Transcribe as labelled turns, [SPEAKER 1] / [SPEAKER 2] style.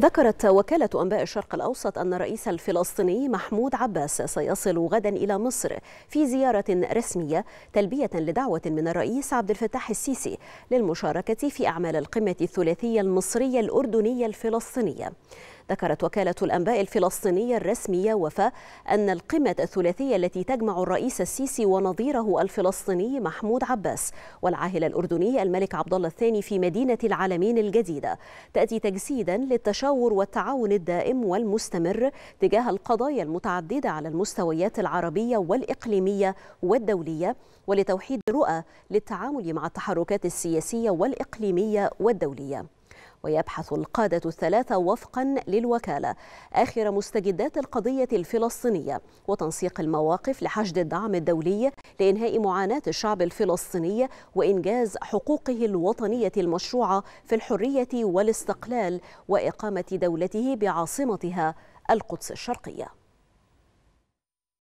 [SPEAKER 1] ذكرت وكالة أنباء الشرق الأوسط أن الرئيس الفلسطيني محمود عباس سيصل غدا إلى مصر في زيارة رسمية تلبية لدعوة من الرئيس عبد الفتاح السيسي للمشاركة في أعمال القمة الثلاثية المصرية الأردنية الفلسطينية ذكرت وكالة الأنباء الفلسطينية الرسمية وفاء أن القمة الثلاثية التي تجمع الرئيس السيسي ونظيره الفلسطيني محمود عباس والعاهل الأردني الملك عبد الله الثاني في مدينة العالمين الجديدة تأتي تجسيدا للتشاور والتعاون الدائم والمستمر تجاه القضايا المتعددة على المستويات العربية والإقليمية والدولية ولتوحيد رؤى للتعامل مع التحركات السياسية والإقليمية والدولية ويبحث القادة الثلاثة وفقا للوكالة آخر مستجدات القضية الفلسطينية وتنسيق المواقف لحشد الدعم الدولي لإنهاء معاناة الشعب الفلسطيني وإنجاز حقوقه الوطنية المشروعة في الحرية والاستقلال وإقامة دولته بعاصمتها القدس الشرقيه